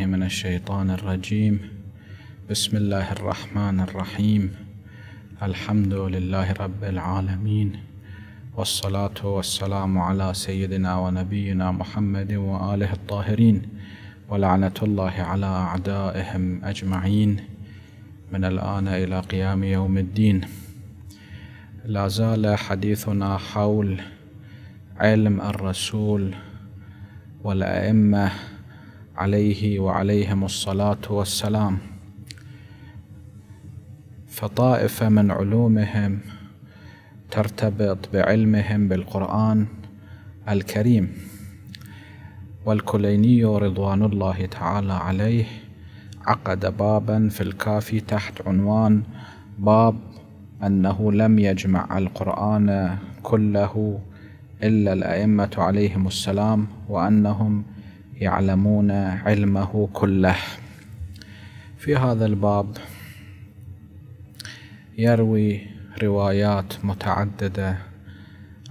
بالله من الشيطان الرجيم بسم الله الرحمن الرحيم الحمد لله رب العالمين والصلاة والسلام على سيدنا ونبينا محمد وآله الطاهرين ولعنة الله على أعدائهم أجمعين من الآن إلى قيام يوم الدين لا زال حديثنا حول علم الرسول والأئمة عليه وعليهم الصلاة والسلام فطائفة من علومهم ترتبط بعلمهم بالقرآن الكريم والكليني رضوان الله تعالى عليه عقد بابا في الكافي تحت عنوان باب أنه لم يجمع القرآن كله إلا الأئمة عليهم السلام وأنهم يعلمون علمه كله في هذا الباب يروي روايات متعددة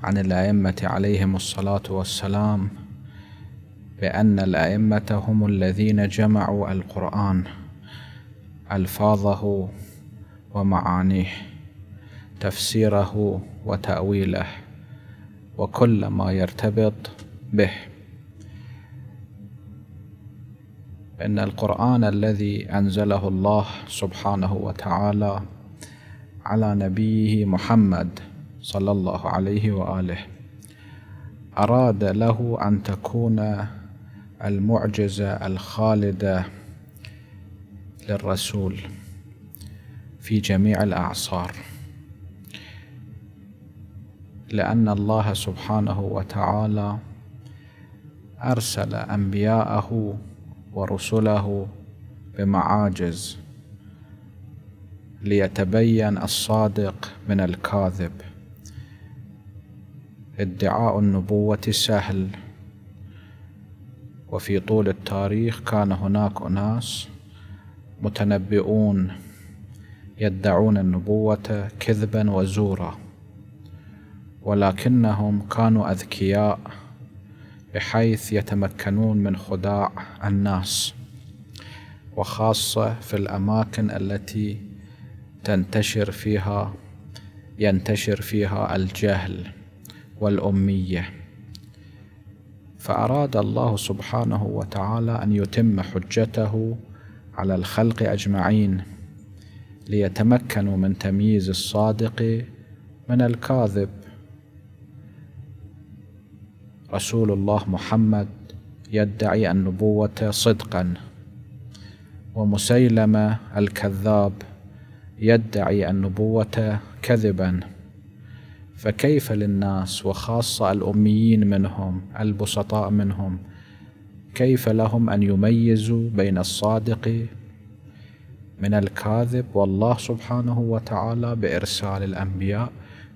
عن الأئمة عليهم الصلاة والسلام بأن الأئمة هم الذين جمعوا القرآن ألفاظه ومعانيه تفسيره وتأويله وكل ما يرتبط به ان القران الذي انزله الله سبحانه وتعالى على نبيه محمد صلى الله عليه واله اراد له ان تكون المعجزه الخالده للرسول في جميع الاعصار لان الله سبحانه وتعالى ارسل انبياءه ورسله بمعاجز ليتبين الصادق من الكاذب ادعاء النبوة سهل وفي طول التاريخ كان هناك أناس متنبئون يدعون النبوة كذبا وزورا ولكنهم كانوا أذكياء بحيث يتمكنون من خداع الناس وخاصة في الأماكن التي تنتشر فيها ينتشر فيها الجهل والأمية فأراد الله سبحانه وتعالى أن يتم حجته على الخلق أجمعين ليتمكنوا من تمييز الصادق من الكاذب رسول الله محمد يدعي النبوة صدقا ومسيلمة الكذاب يدعي النبوة كذبا فكيف للناس وخاصة الأميين منهم البسطاء منهم كيف لهم أن يميزوا بين الصادق من الكاذب والله سبحانه وتعالى بإرسال الأنبياء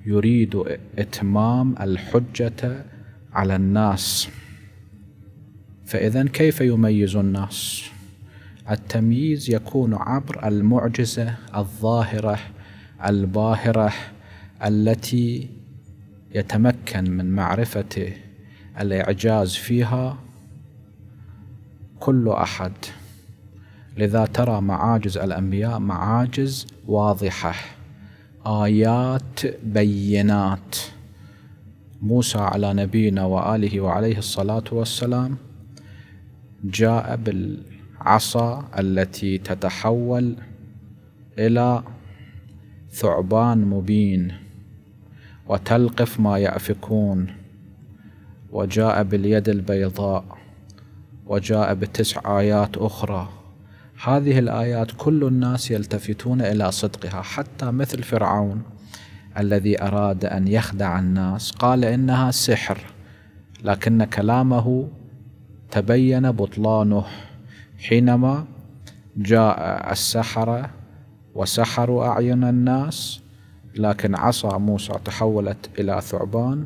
يريد إتمام الحجة على الناس فاذا كيف يميز الناس التمييز يكون عبر المعجزه الظاهره الباهره التي يتمكن من معرفه الاعجاز فيها كل احد لذا ترى معاجز الانبياء معاجز واضحه ايات بينات موسى على نبينا وآله وعليه الصلاة والسلام جاء بالعصا التي تتحول إلى ثعبان مبين وتلقف ما يأفكون وجاء باليد البيضاء وجاء بتسع آيات أخرى هذه الآيات كل الناس يلتفتون إلى صدقها حتى مثل فرعون الذي أراد أن يخدع الناس قال إنها سحر لكن كلامه تبين بطلانه حينما جاء السحرة وسحروا أعين الناس لكن عصا موسى تحولت إلى ثعبان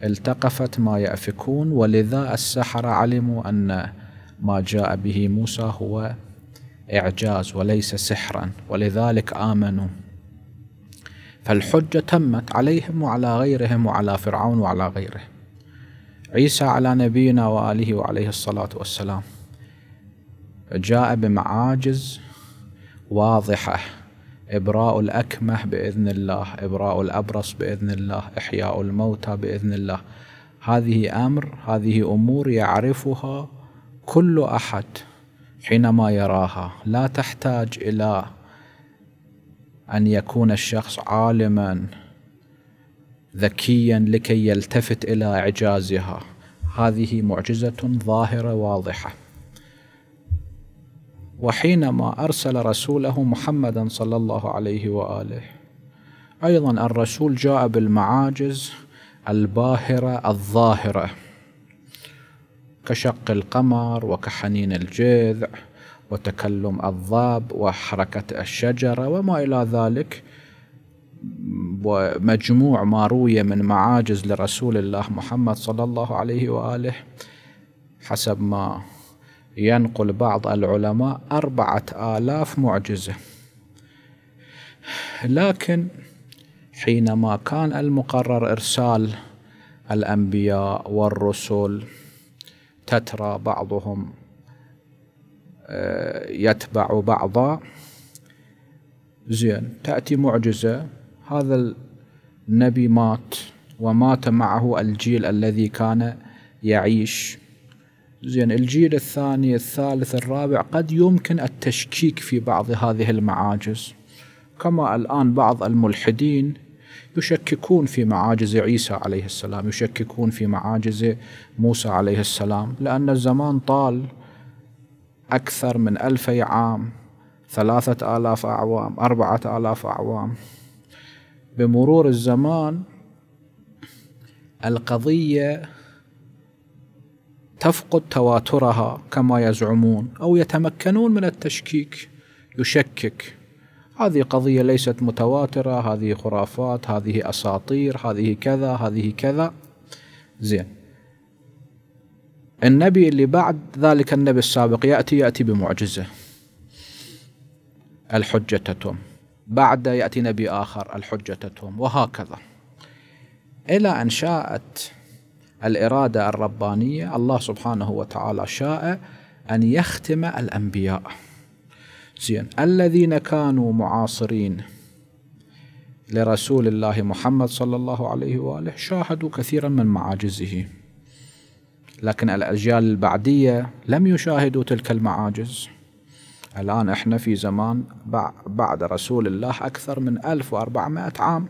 فالتقفت ما يأفكون ولذا السحرة علموا أن ما جاء به موسى هو إعجاز وليس سحرا ولذلك آمنوا فالحجة تمت عليهم وعلى غيرهم وعلى فرعون وعلى غيره عيسى على نبينا وآله وعليه الصلاة والسلام جاء بمعاجز واضحة إبراء الأكمه بإذن الله إبراء الأبرص بإذن الله إحياء الموتى بإذن الله هذه أمر هذه أمور يعرفها كل أحد حينما يراها لا تحتاج إلى ان يكون الشخص عالما ذكيا لكي يلتفت الى اعجازها هذه معجزه ظاهره واضحه وحينما ارسل رسوله محمدا صلى الله عليه واله ايضا الرسول جاء بالمعاجز الباهره الظاهره كشق القمر وكحنين الجذع وتكلم الضب وحركة الشجرة وما إلى ذلك ومجموع ما روي من معاجز لرسول الله محمد صلى الله عليه وآله حسب ما ينقل بعض العلماء أربعة آلاف معجزة لكن حينما كان المقرر إرسال الأنبياء والرسل تترى بعضهم يتبع بعضا زين تأتي معجزة هذا النبي مات ومات معه الجيل الذي كان يعيش زين الجيل الثاني الثالث الرابع قد يمكن التشكيك في بعض هذه المعاجز كما الآن بعض الملحدين يشككون في معاجز عيسى عليه السلام يشككون في معاجز موسى عليه السلام لأن الزمان طال أكثر من ألفي عام ثلاثة آلاف أعوام أربعة آلاف أعوام بمرور الزمان القضية تفقد تواترها كما يزعمون أو يتمكنون من التشكيك يشكك هذه قضية ليست متواترة هذه خرافات هذه أساطير هذه كذا هذه كذا زين النبي اللي بعد ذلك النبي السابق يأتي يأتي بمعجزة الحجة تتم بعد يأتي نبي آخر الحجة تتم وهكذا إلى أن شاءت الإرادة الربانية الله سبحانه وتعالى شاء أن يختم الأنبياء زين الذين كانوا معاصرين لرسول الله محمد صلى الله عليه وآله شاهدوا كثيرا من معاجزه لكن الأجيال البعدية لم يشاهدوا تلك المعاجز الآن إحنا في زمان بعد رسول الله أكثر من 1400 عام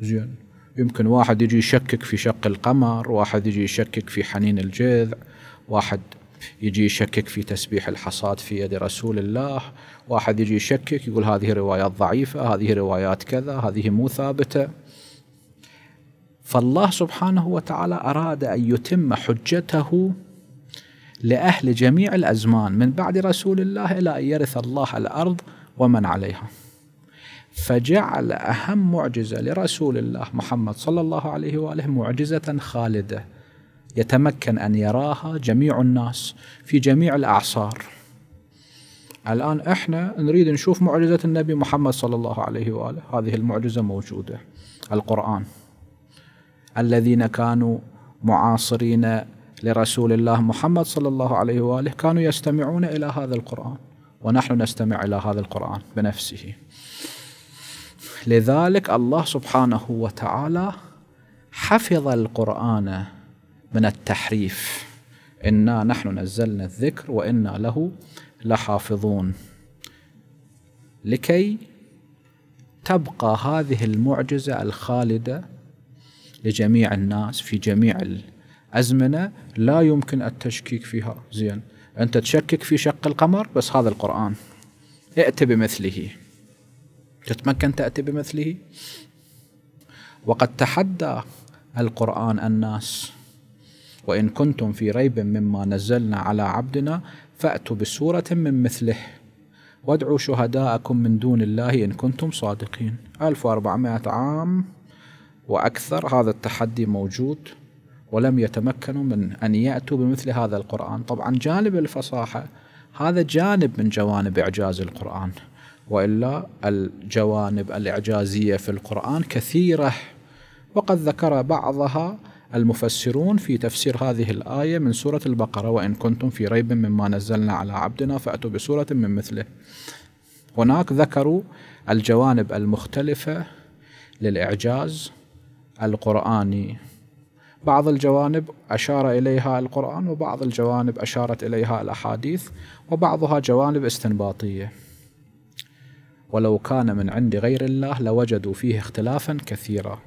زين يمكن واحد يجي يشكك في شق القمر واحد يجي يشكك في حنين الجذع واحد يجي يشكك في تسبيح الحصاد في يد رسول الله واحد يجي يشكك يقول هذه روايات ضعيفة هذه روايات كذا هذه مو ثابتة فالله سبحانه وتعالى أراد أن يتم حجته لأهل جميع الأزمان من بعد رسول الله إلى أن يرث الله الأرض ومن عليها فجعل أهم معجزة لرسول الله محمد صلى الله عليه وآله معجزة خالدة يتمكن أن يراها جميع الناس في جميع الأعصار الآن إحنا نريد نشوف معجزة النبي محمد صلى الله عليه وآله هذه المعجزة موجودة القرآن الذين كانوا معاصرين لرسول الله محمد صلى الله عليه واله كانوا يستمعون الى هذا القران ونحن نستمع الى هذا القران بنفسه. لذلك الله سبحانه وتعالى حفظ القران من التحريف. انا نحن نزلنا الذكر وانا له لحافظون. لكي تبقى هذه المعجزه الخالده لجميع الناس في جميع الازمنه لا يمكن التشكيك فيها زين انت تشكك في شق القمر بس هذا القران ائت بمثله تتمكن تاتي بمثله وقد تحدى القران الناس وان كنتم في ريب مما نزلنا على عبدنا فاتوا بسوره من مثله وادعوا شهداءكم من دون الله ان كنتم صادقين 1400 عام وأكثر هذا التحدي موجود ولم يتمكنوا من أن يأتوا بمثل هذا القرآن طبعا جانب الفصاحة هذا جانب من جوانب إعجاز القرآن وإلا الجوانب الإعجازية في القرآن كثيرة وقد ذكر بعضها المفسرون في تفسير هذه الآية من سورة البقرة وإن كنتم في ريب مما نزلنا على عبدنا فأتوا بسورة من مثله هناك ذكروا الجوانب المختلفة للإعجاز القرآني بعض الجوانب أشار إليها القرآن وبعض الجوانب أشارت إليها الأحاديث وبعضها جوانب استنباطية ولو كان من عند غير الله لوجدوا فيه اختلافا كثيرا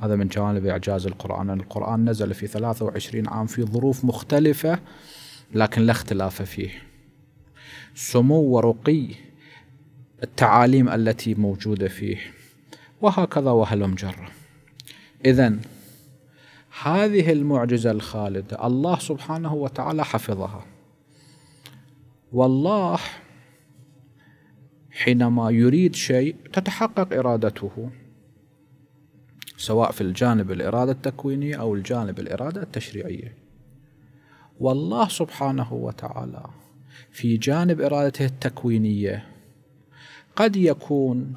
هذا من جوانب إعجاز القرآن القرآن نزل في 23 عام في ظروف مختلفة لكن لا اختلاف فيه سمو ورقي التعاليم التي موجودة فيه وهكذا وهلم جره إذا هذه المعجزة الخالدة الله سبحانه وتعالى حفظها والله حينما يريد شيء تتحقق إرادته سواء في الجانب الإرادة التكوينية أو الجانب الإرادة التشريعية والله سبحانه وتعالى في جانب إرادته التكوينية قد يكون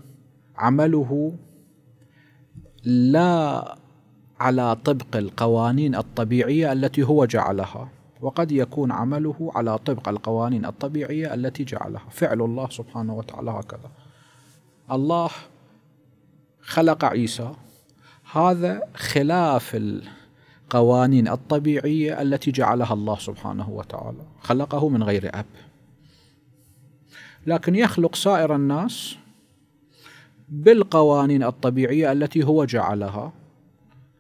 عمله لا على طبق القوانين الطبيعيه التي هو جعلها وقد يكون عمله على طبق القوانين الطبيعيه التي جعلها فعل الله سبحانه وتعالى هكذا الله خلق عيسى هذا خلاف القوانين الطبيعيه التي جعلها الله سبحانه وتعالى خلقه من غير اب لكن يخلق سائر الناس بالقوانين الطبيعية التي هو جعلها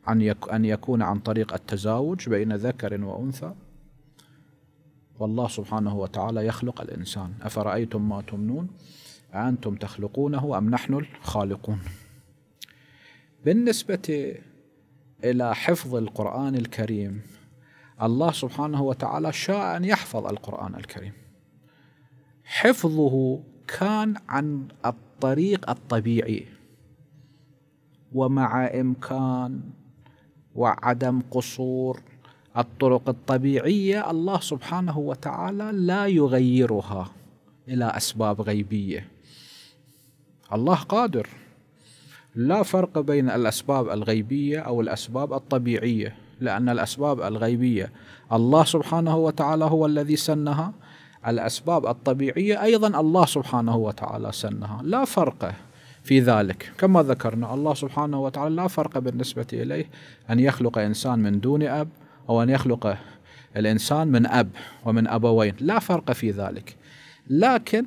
عن يك أن يكون عن طريق التزاوج بين ذكر وأنثى والله سبحانه وتعالى يخلق الإنسان أفرأيتم ما تمنون أنتم تخلقونه أم نحن الخالقون بالنسبة إلى حفظ القرآن الكريم الله سبحانه وتعالى شاء أن يحفظ القرآن الكريم حفظه كان عن الطريق الطبيعي ومع إمكان وعدم قصور الطرق الطبيعية الله سبحانه وتعالى لا يغيرها إلى أسباب غيبية الله قادر لا فرق بين الأسباب الغيبية أو الأسباب الطبيعية لأن الأسباب الغيبية الله سبحانه وتعالى هو الذي سنها الأسباب الطبيعية أيضا الله سبحانه وتعالى سنها لا فرق في ذلك كما ذكرنا الله سبحانه وتعالى لا فرق بالنسبة إليه أن يخلق إنسان من دون أب أو أن يخلق الإنسان من أب ومن أبوين لا فرق في ذلك لكن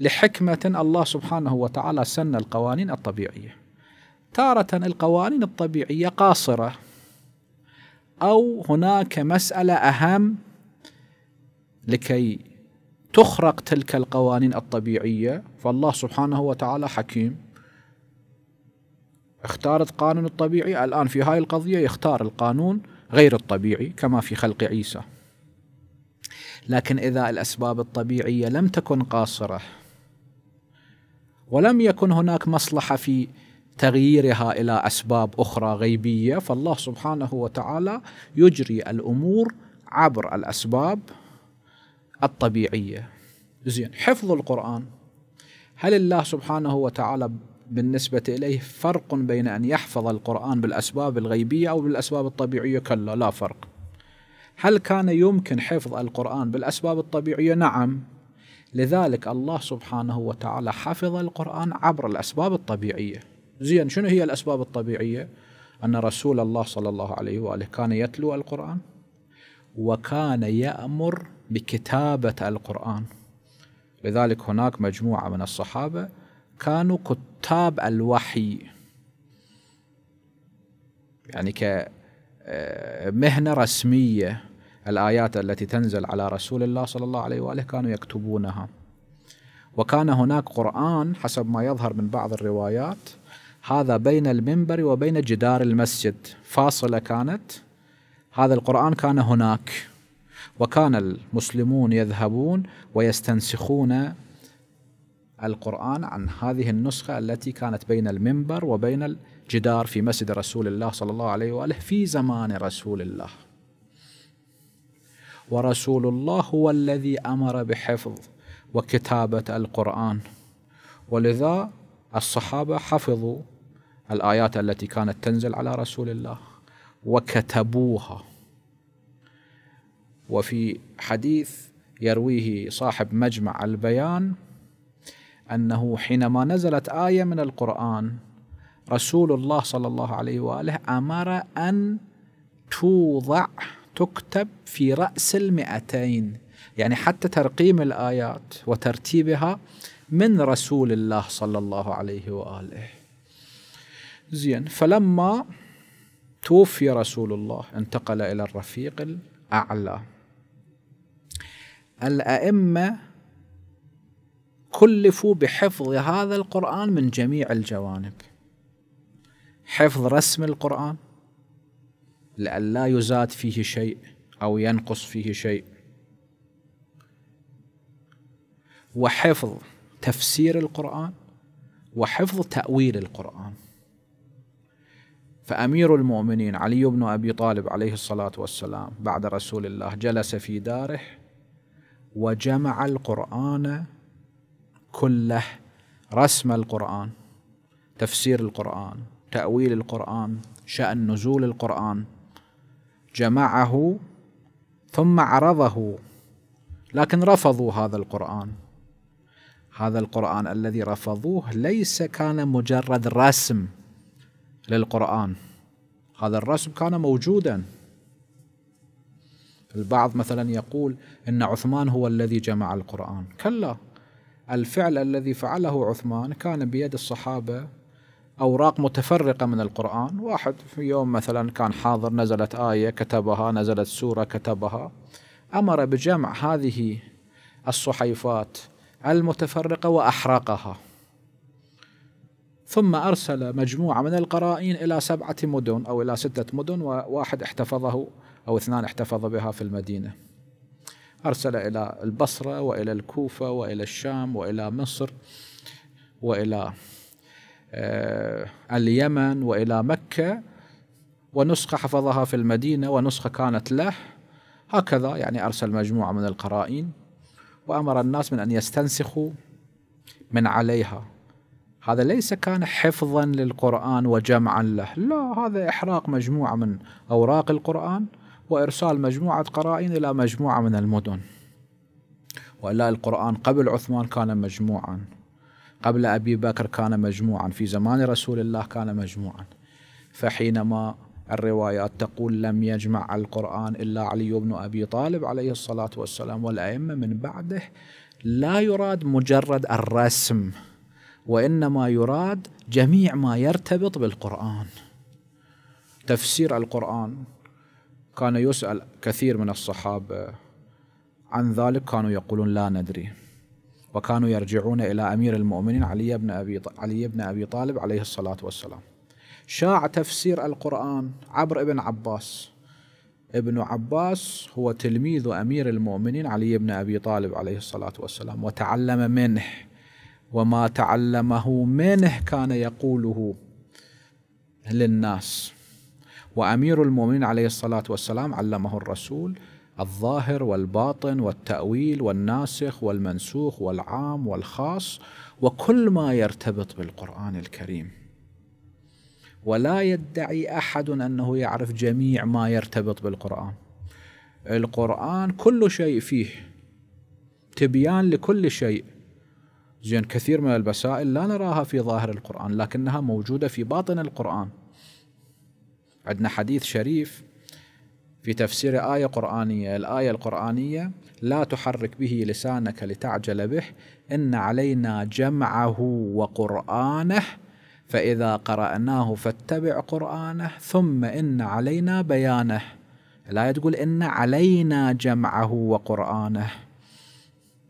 لحكمة الله سبحانه وتعالى سن القوانين الطبيعية تارة القوانين الطبيعية قاصرة أو هناك مسألة أهم لكي تخرق تلك القوانين الطبيعية فالله سبحانه وتعالى حكيم اختارت قانون الطبيعي الآن في هاي القضية يختار القانون غير الطبيعي كما في خلق عيسى لكن إذا الأسباب الطبيعية لم تكن قاصرة ولم يكن هناك مصلحة في تغييرها إلى أسباب أخرى غيبية فالله سبحانه وتعالى يجري الأمور عبر الأسباب الطبيعية زين حفظ القرآن هل الله سبحانه وتعالى بالنسبة إليه فرق بين أن يحفظ القرآن بالأسباب الغيبية أو بالأسباب الطبيعية كلا لا فرق هل كان يمكن حفظ القرآن بالأسباب الطبيعية نعم لذلك الله سبحانه وتعالى حفظ القرآن عبر الأسباب الطبيعية زين شنو هي الأسباب الطبيعية أن رسول الله صلى الله عليه وآله كان يتلو القرآن وكان يأمر بكتابة القرآن لذلك هناك مجموعة من الصحابة كانوا كتاب الوحي يعني كمهنة آه، رسمية الآيات التي تنزل على رسول الله صلى الله عليه وآله كانوا يكتبونها وكان هناك قرآن حسب ما يظهر من بعض الروايات هذا بين المنبر وبين جدار المسجد فاصلة كانت هذا القرآن كان هناك وكان المسلمون يذهبون ويستنسخون القرآن عن هذه النسخة التي كانت بين المنبر وبين الجدار في مسجد رسول الله صلى الله عليه وآله في زمان رسول الله ورسول الله هو الذي أمر بحفظ وكتابة القرآن ولذا الصحابة حفظوا الآيات التي كانت تنزل على رسول الله وكتبوها وفي حديث يرويه صاحب مجمع البيان انه حينما نزلت ايه من القران رسول الله صلى الله عليه واله امر ان توضع تكتب في راس المئتين يعني حتى ترقيم الايات وترتيبها من رسول الله صلى الله عليه واله زين فلما توفي رسول الله انتقل الى الرفيق الاعلى الأئمة كلفوا بحفظ هذا القرآن من جميع الجوانب حفظ رسم القرآن لئلا يزاد فيه شيء أو ينقص فيه شيء وحفظ تفسير القرآن وحفظ تأويل القرآن فأمير المؤمنين علي بن أبي طالب عليه الصلاة والسلام بعد رسول الله جلس في داره وجمع القرآن كله رسم القرآن تفسير القرآن تأويل القرآن شأن نزول القرآن جمعه ثم عرضه لكن رفضوا هذا القرآن هذا القرآن الذي رفضوه ليس كان مجرد رسم للقرآن هذا الرسم كان موجودا البعض مثلا يقول ان عثمان هو الذي جمع القران كلا الفعل الذي فعله عثمان كان بيد الصحابه اوراق متفرقه من القران واحد في يوم مثلا كان حاضر نزلت ايه كتبها نزلت سوره كتبها امر بجمع هذه الصحيفات المتفرقه واحرقها ثم أرسل مجموعة من القرائن إلى سبعة مدن أو إلى ستة مدن وواحد احتفظه أو اثنان احتفظ بها في المدينة أرسل إلى البصرة وإلى الكوفة وإلى الشام وإلى مصر وإلى آه، اليمن وإلى مكة ونسخة حفظها في المدينة ونسخة كانت له هكذا يعني أرسل مجموعة من القرائن وأمر الناس من أن يستنسخوا من عليها هذا ليس كان حفظا للقرآن وجمعا له لا هذا إحراق مجموعة من أوراق القرآن وإرسال مجموعة قرائن إلى مجموعة من المدن وإلا القرآن قبل عثمان كان مجموعا قبل أبي بكر كان مجموعا في زمان رسول الله كان مجموعا فحينما الروايات تقول لم يجمع القرآن إلا علي بن أبي طالب عليه الصلاة والسلام والأئمة من بعده لا يراد مجرد الرسم وإنما يراد جميع ما يرتبط بالقرآن تفسير القرآن كان يسأل كثير من الصحابة عن ذلك كانوا يقولون لا ندري وكانوا يرجعون إلى أمير المؤمنين علي بن أبي علي بن أبي طالب عليه الصلاة والسلام شاع تفسير القرآن عبر ابن عباس ابن عباس هو تلميذ أمير المؤمنين علي بن أبي طالب عليه الصلاة والسلام وتعلم منه وما تعلمه منه كان يقوله للناس وأمير المؤمنين عليه الصلاة والسلام علمه الرسول الظاهر والباطن والتأويل والناسخ والمنسوخ والعام والخاص وكل ما يرتبط بالقرآن الكريم ولا يدعي أحد أنه يعرف جميع ما يرتبط بالقرآن القرآن كل شيء فيه تبيان لكل شيء زين كثير من البسائل لا نراها في ظاهر القرآن لكنها موجودة في باطن القرآن عندنا حديث شريف في تفسير آية قرآنية الآية القرآنية لا تحرك به لسانك لتعجل به إن علينا جمعه وقرآنه فإذا قرأناه فاتبع قرآنه ثم إن علينا بيانه الآية تقول إن علينا جمعه وقرآنه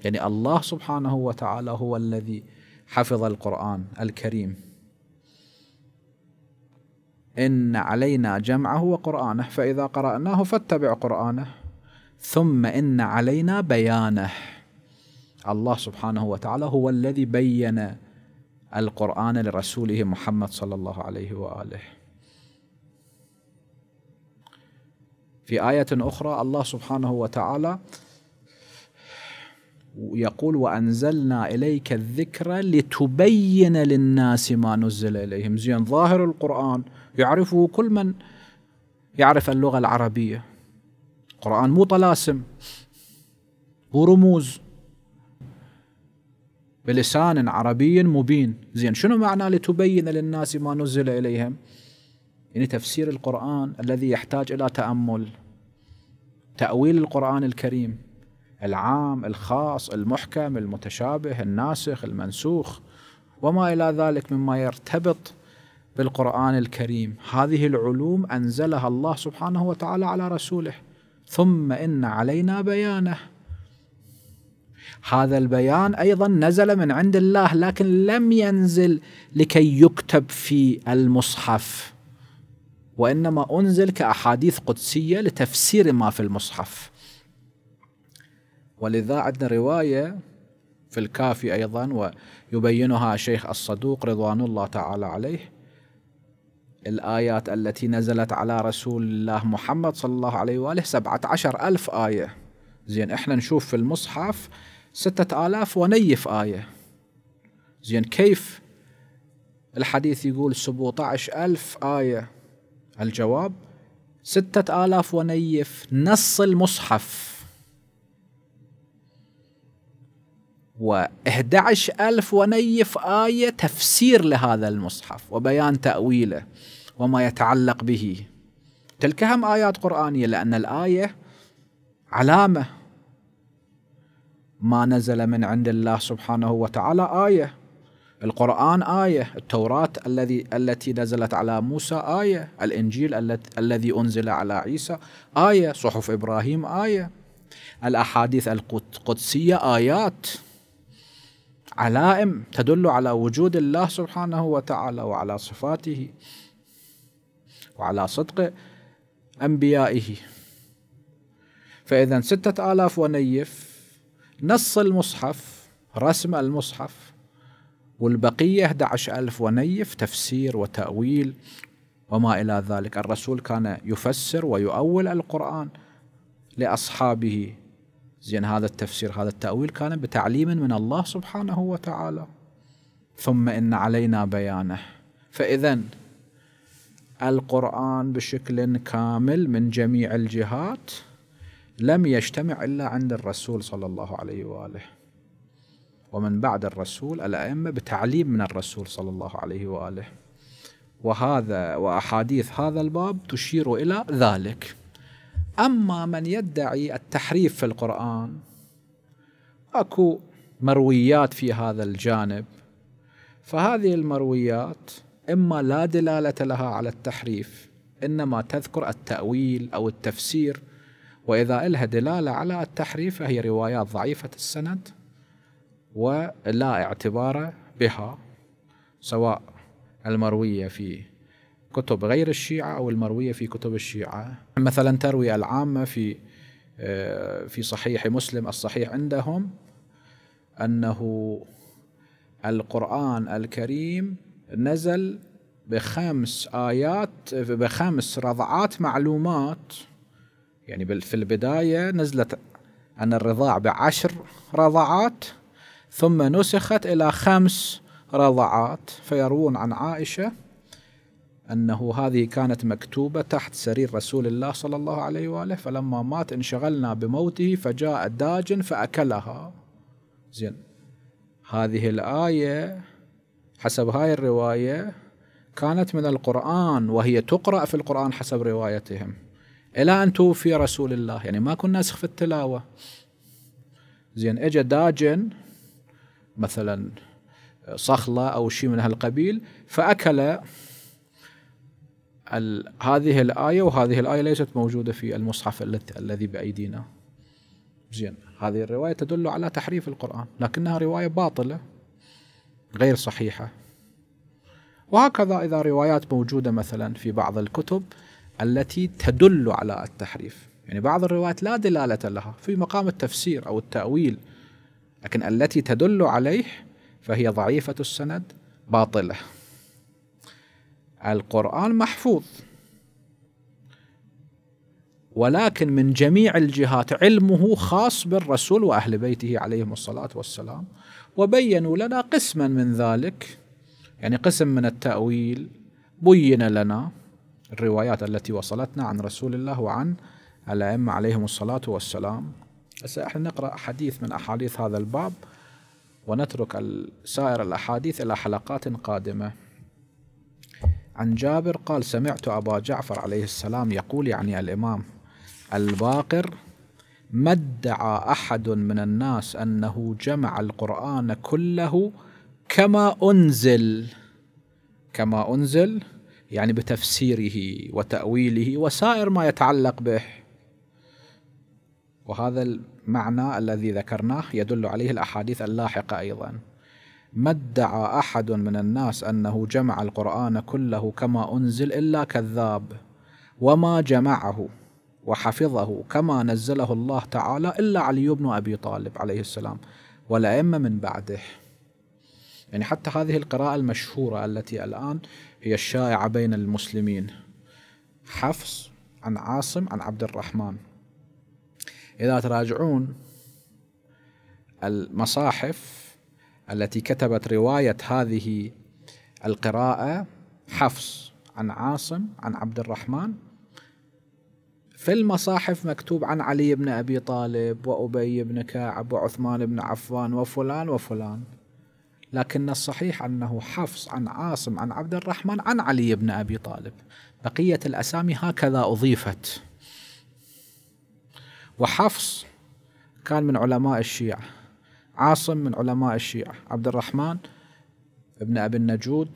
يعني الله سبحانه وتعالى هو الذي حفظ القرآن الكريم إن علينا جمعه وقرآنه فإذا قرأناه فاتبع قرآنه ثم إن علينا بيانه الله سبحانه وتعالى هو الذي بين القرآن لرسوله محمد صلى الله عليه وآله في آية أخرى الله سبحانه وتعالى يقول وأنزلنا إليك الذكر لتبين للناس ما نزل إليهم زين ظاهر القرآن يعرفه كل من يعرف اللغة العربية القرآن مو طلاسم هو رموز بلسان عربي مبين زين شنو معنى لتبين للناس ما نزل إليهم يعني تفسير القرآن الذي يحتاج إلى تأمل تأويل القرآن الكريم العام الخاص المحكم المتشابه الناسخ المنسوخ وما إلى ذلك مما يرتبط بالقرآن الكريم هذه العلوم أنزلها الله سبحانه وتعالى على رسوله ثم إن علينا بيانه هذا البيان أيضا نزل من عند الله لكن لم ينزل لكي يكتب في المصحف وإنما أنزل كأحاديث قدسية لتفسير ما في المصحف ولذا عندنا رواية في الكافي أيضا ويبينها شيخ الصدوق رضوان الله تعالى عليه الآيات التي نزلت على رسول الله محمد صلى الله عليه وآله سبعة عشر ألف آية زين إحنا نشوف في المصحف ستة آلاف ونيف آية زين كيف الحديث يقول سبعة عشر ألف آية الجواب ستة آلاف ونيف نص المصحف و عشر ألف ونيف آية تفسير لهذا المصحف وبيان تأويله وما يتعلق به تلك هم آيات قرآنية لأن الآية علامة ما نزل من عند الله سبحانه وتعالى آية القرآن آية التوراة الذي التي نزلت على موسى آية الإنجيل الذي أنزل على عيسى آية صحف إبراهيم آية الأحاديث القدسية آيات علائم تدل على وجود الله سبحانه وتعالى وعلى صفاته وعلى صدق أنبيائه فإذا ستة آلاف ونيف نص المصحف رسم المصحف والبقية 11 ألف ونيف تفسير وتأويل وما إلى ذلك الرسول كان يفسر ويؤول القرآن لأصحابه زين هذا التفسير هذا التأويل كان بتعليم من الله سبحانه وتعالى ثم إن علينا بيانه فإذا القرآن بشكل كامل من جميع الجهات لم يجتمع إلا عند الرسول صلى الله عليه وآله ومن بعد الرسول الأئمة بتعليم من الرسول صلى الله عليه وآله وهذا وأحاديث هذا الباب تشير إلى ذلك أما من يدعي التحريف في القرآن أكو مرويات في هذا الجانب فهذه المرويات إما لا دلالة لها على التحريف إنما تذكر التأويل أو التفسير وإذا إلها دلالة على التحريف فهي روايات ضعيفة السند ولا اعتبار بها سواء المروية في كتب غير الشيعة أو المروية في كتب الشيعة مثلا تروي العامة في آه، في صحيح مسلم الصحيح عندهم أنه القرآن الكريم نزل بخمس آيات بخمس رضعات معلومات يعني في البداية نزلت عن الرضاع بعشر رضعات ثم نسخت إلى خمس رضعات فيروون عن عائشة أنه هذه كانت مكتوبة تحت سرير رسول الله صلى الله عليه وآله فلما مات انشغلنا بموته فجاء داج فأكلها زين هذه الآية حسب هاي الرواية كانت من القرآن وهي تقرأ في القرآن حسب روايتهم إلى أن توفي رسول الله يعني ما كنا نسخ في التلاوة زين إجا داجن مثلا صخلة أو شيء من هالقبيل فأكل هذه الآية وهذه الآية ليست موجودة في المصحف الذي بأيدينا زين هذه الرواية تدل على تحريف القرآن لكنها رواية باطلة غير صحيحة وهكذا إذا روايات موجودة مثلا في بعض الكتب التي تدل على التحريف يعني بعض الروايات لا دلالة لها في مقام التفسير أو التأويل لكن التي تدل عليه فهي ضعيفة السند باطلة القرآن محفوظ ولكن من جميع الجهات علمه خاص بالرسول وأهل بيته عليهم الصلاة والسلام وبينوا لنا قسما من ذلك يعني قسم من التأويل بين لنا الروايات التي وصلتنا عن رسول الله وعن الأئمة عليهم الصلاة والسلام هسه احنا نقرأ حديث من أحاديث هذا الباب ونترك سائر الأحاديث إلى حلقات قادمة عن جابر قال سمعت أبا جعفر عليه السلام يقول يعني الإمام الباقر ما ادعى احد من الناس انه جمع القران كله كما انزل كما انزل يعني بتفسيره وتاويله وسائر ما يتعلق به وهذا المعنى الذي ذكرناه يدل عليه الاحاديث اللاحقه ايضا ما ادعى احد من الناس انه جمع القران كله كما انزل الا كذاب وما جمعه وحفظه كما نزله الله تعالى إلا علي بن أبي طالب عليه السلام والأئمة من بعده يعني حتى هذه القراءة المشهورة التي الآن هي الشائعة بين المسلمين حفص عن عاصم عن عبد الرحمن إذا تراجعون المصاحف التي كتبت رواية هذه القراءة حفص عن عاصم عن عبد الرحمن في المصاحف مكتوب عن علي بن أبي طالب وأبي بن كعب وعثمان بن عفان وفلان وفلان لكن الصحيح أنه حفص عن عاصم عن عبد الرحمن عن علي بن أبي طالب بقية الأسامي هكذا أضيفت وحفص كان من علماء الشيعة عاصم من علماء الشيعة عبد الرحمن ابن أبي النجود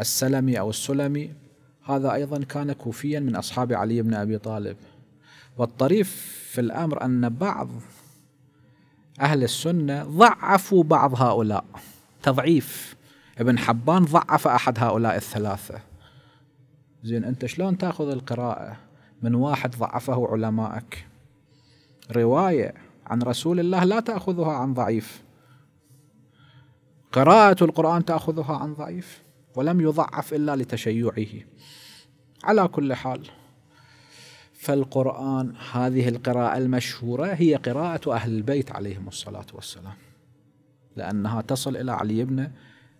السلمي أو السلمي هذا أيضا كان كوفيا من أصحاب علي بن أبي طالب والطريف في الأمر أن بعض أهل السنة ضعفوا بعض هؤلاء تضعيف ابن حبان ضعف أحد هؤلاء الثلاثة زين أنت شلون تأخذ القراءة من واحد ضعفه علمائك رواية عن رسول الله لا تأخذها عن ضعيف قراءة القرآن تأخذها عن ضعيف ولم يضعف إلا لتشيعه على كل حال فالقرآن هذه القراءة المشهورة هي قراءة أهل البيت عليهم الصلاة والسلام لأنها تصل إلى علي بن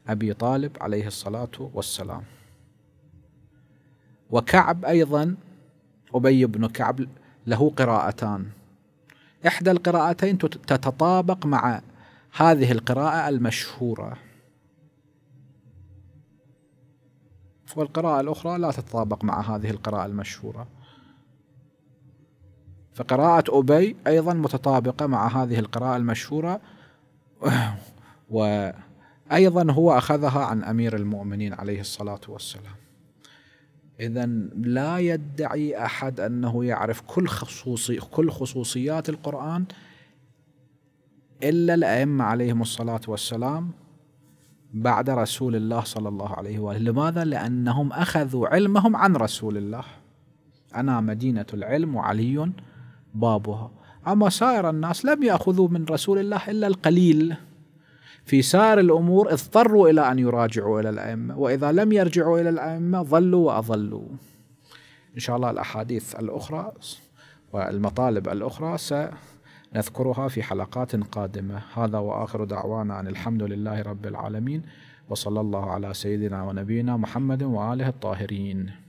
أبي طالب عليه الصلاة والسلام وكعب أيضا أبي بن كعب له قراءتان إحدى القراءتين تتطابق مع هذه القراءة المشهورة والقراءة الأخرى لا تتطابق مع هذه القراءة المشهورة فقراءة أبي أيضا متطابقة مع هذه القراءة المشهورة وأيضا هو أخذها عن أمير المؤمنين عليه الصلاة والسلام إذا لا يدعي أحد أنه يعرف كل خصوصي كل خصوصيات القرآن إلا الأئمة عليهم الصلاة والسلام بعد رسول الله صلى الله عليه واله، لماذا؟ لانهم اخذوا علمهم عن رسول الله. انا مدينه العلم وعلي بابها، اما سائر الناس لم ياخذوا من رسول الله الا القليل. في سائر الامور اضطروا الى ان يراجعوا الى الائمه، واذا لم يرجعوا الى الائمه ظلوا واضلوا. ان شاء الله الاحاديث الاخرى والمطالب الاخرى س نذكرها في حلقات قادمة هذا وآخر دعوانا أن الحمد لله رب العالمين وصلى الله على سيدنا ونبينا محمد وآله الطاهرين